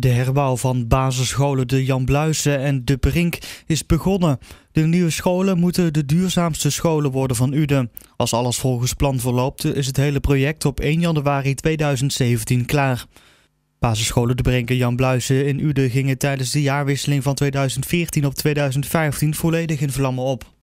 De herbouw van basisscholen de Jan Bluisen en de Brink is begonnen. De nieuwe scholen moeten de duurzaamste scholen worden van Uden. Als alles volgens plan verloopt, is het hele project op 1 januari 2017 klaar. Basisscholen De Brink en Jan Bluisen in Uden gingen tijdens de jaarwisseling van 2014 op 2015 volledig in vlammen op.